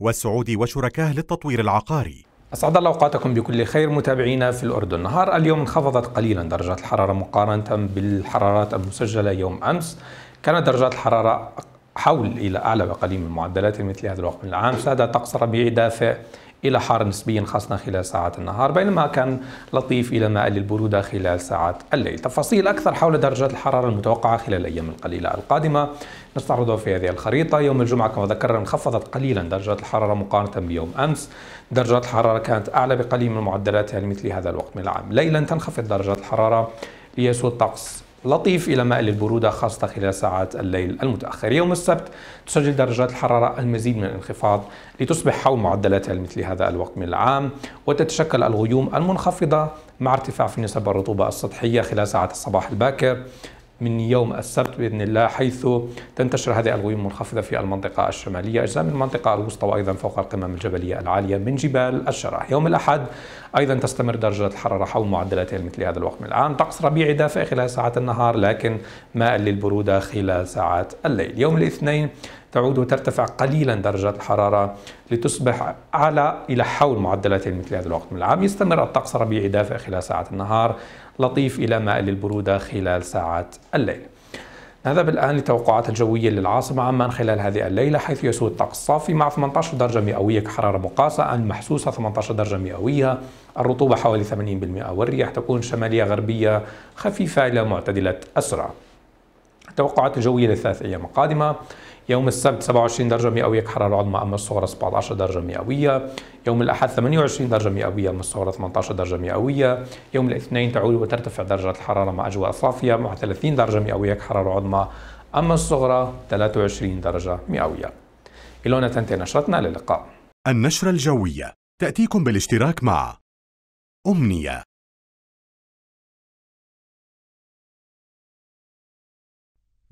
والسعودي وشركاه للتطوير العقاري أسعد الله أوقاتكم بكل خير متابعينا في الأردن نهار اليوم انخفضت قليلا درجات الحرارة مقارنة بالحرارات المسجلة يوم أمس كانت درجات الحرارة حول إلى أعلى بقليل من معدلات مثل هذا الوقت من العام ساد طقس ربيعي دافئ إلى حار نسبيا خاصة خلال ساعات النهار بينما كان لطيف إلى مائل للبرودة خلال ساعات الليل تفاصيل أكثر حول درجات الحرارة المتوقعة خلال الأيام القليلة القادمة نستعرضها في هذه الخريطة يوم الجمعة كما ذكرنا انخفضت قليلا درجات الحرارة مقارنة بيوم أمس درجات الحرارة كانت أعلى بقليل من معدلاتها لمثل يعني هذا الوقت من العام ليلا تنخفض درجات الحرارة ليسود طقس لطيف إلى مائل للبرودة خاصة خلال ساعات الليل المتأخر يوم السبت تسجل درجات الحرارة المزيد من الانخفاض لتصبح حول معدلاتها لمثل هذا الوقت من العام وتتشكل الغيوم المنخفضة مع ارتفاع في نسب الرطوبة السطحية خلال ساعات الصباح الباكر من يوم السبت باذن الله حيث تنتشر هذه الغيوم المنخفضه في المنطقه الشماليه، اجزاء من المنطقه الوسطى وايضا فوق القمم الجبليه العاليه من جبال الشرح. يوم الاحد ايضا تستمر درجه الحراره حول معدلاتها مثل هذا الوقت من العام، طقس ربيعي دافئ خلال ساعات النهار لكن مائل للبروده خلال ساعات الليل. يوم الاثنين تعود وترتفع قليلا درجات الحرارة لتصبح أعلى إلى حول معدلات مثل هذا الوقت من العام يستمر الطقس ربيعي دافئ خلال ساعات النهار لطيف إلى مائل للبرودة خلال ساعات الليل نذهب الآن للتوقعات الجوية للعاصمة عمان خلال هذه الليلة حيث يسود الطقس صافي مع 18 درجة مئوية كحرارة مقاسة محسوسة 18 درجة مئوية الرطوبة حوالي 80% والرياح تكون شمالية غربية خفيفة إلى معتدلة السرعة توقعات الجوية للثلاث أيام القادمة يوم السبت 27 درجة مئوية حرارة عظمى أما الصغرى 17 درجة مئوية يوم الأحد 28 درجة مئوية أما الصغرى 18 درجة مئوية يوم الاثنين تعود وترتفع درجة الحرارة مع أجواء صافية مع 30 درجة مئوية حرارة عظمى أما الصغرى 23 درجة مئوية إلونا تنتهي نشرتنا للقاء النشرة الجوية تأتيكم بالاشتراك مع أمنية